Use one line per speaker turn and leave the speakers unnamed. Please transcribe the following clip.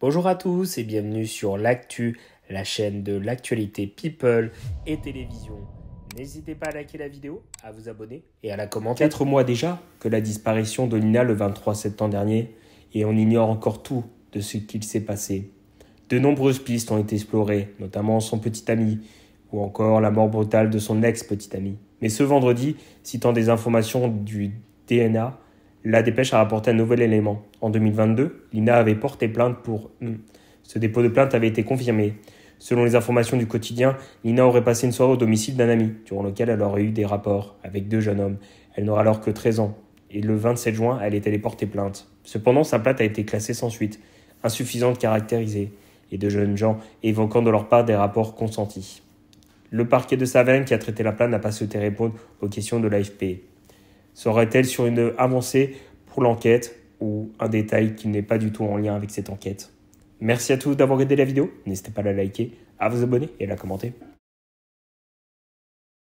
Bonjour à tous et bienvenue sur l'actu, la chaîne de l'actualité people et télévision. N'hésitez pas à liker la vidéo, à vous abonner et à la commenter. Quatre mois déjà que la disparition de le 23 septembre dernier et on ignore encore tout de ce qu'il s'est passé. De nombreuses pistes ont été explorées, notamment son petit ami ou encore la mort brutale de son ex-petit ami. Mais ce vendredi, citant des informations du DNA, la dépêche a rapporté un nouvel élément. En 2022, l'INA avait porté plainte pour... Hmm, ce dépôt de plainte avait été confirmé. Selon les informations du quotidien, Lina aurait passé une soirée au domicile d'un ami, durant lequel elle aurait eu des rapports avec deux jeunes hommes. Elle n'aura alors que 13 ans, et le 27 juin, elle est allée porter plainte. Cependant, sa plainte a été classée sans suite, insuffisante caractérisée, et de jeunes gens évoquant de leur part des rapports consentis. Le parquet de Savanne, qui a traité la plainte n'a pas souhaité répondre aux questions de l'AFP. Serait-elle sur une avancée pour l'enquête ou un détail qui n'est pas du tout en lien avec cette enquête Merci à tous d'avoir aidé la vidéo. N'hésitez pas à la liker, à vous abonner et à la commenter.